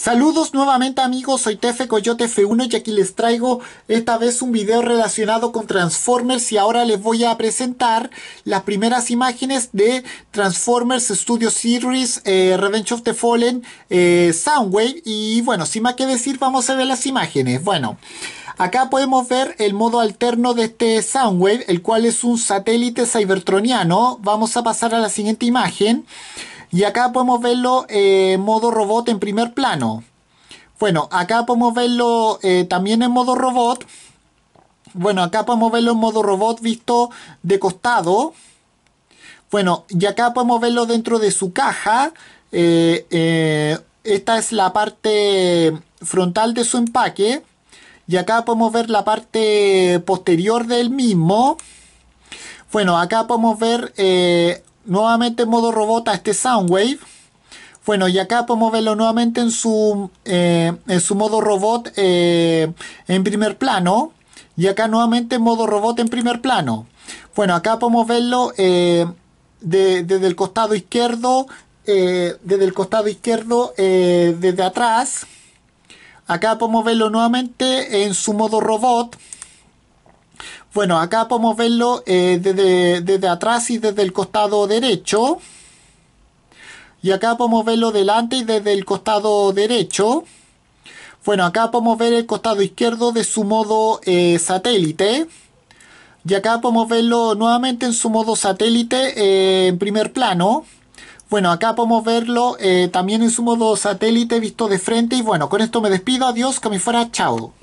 Saludos nuevamente amigos, soy Tefe Coyote F1 y aquí les traigo esta vez un video relacionado con Transformers y ahora les voy a presentar las primeras imágenes de Transformers Studio Series eh, Revenge of the Fallen eh, Soundwave y bueno, sin más que decir vamos a ver las imágenes. Bueno, Acá podemos ver el modo alterno de este Soundwave, el cual es un satélite cybertroniano. Vamos a pasar a la siguiente imagen. Y acá podemos verlo en eh, modo robot en primer plano. Bueno, acá podemos verlo eh, también en modo robot. Bueno, acá podemos verlo en modo robot visto de costado. Bueno, y acá podemos verlo dentro de su caja. Eh, esta es la parte frontal de su empaque. Y acá podemos ver la parte posterior del mismo. Bueno, acá podemos ver nuevamente en modo robot a este Soundwave. Bueno, y acá podemos verlo nuevamente en su, eh, en su modo robot eh, en primer plano. Y acá nuevamente en modo robot en primer plano. Bueno, acá podemos verlo eh, desde el costado izquierdo, desde el costado izquierdo, desde atrás. Acá podemos verlo nuevamente en su modo robot. Bueno, acá podemos verlo eh, desde, atrás y desde el costado derecho. Y acá podemos verlo delante y desde el costado derecho. Bueno, acá podemos ver el costado izquierdo de su modo eh, satélite. Y acá podemos verlo nuevamente en su modo satélite eh, en primer plano. Bueno, acá podemos verlo también en su modo satélite visto de frente. Y bueno, con esto me despido. Adiós, que me fuera. Chao.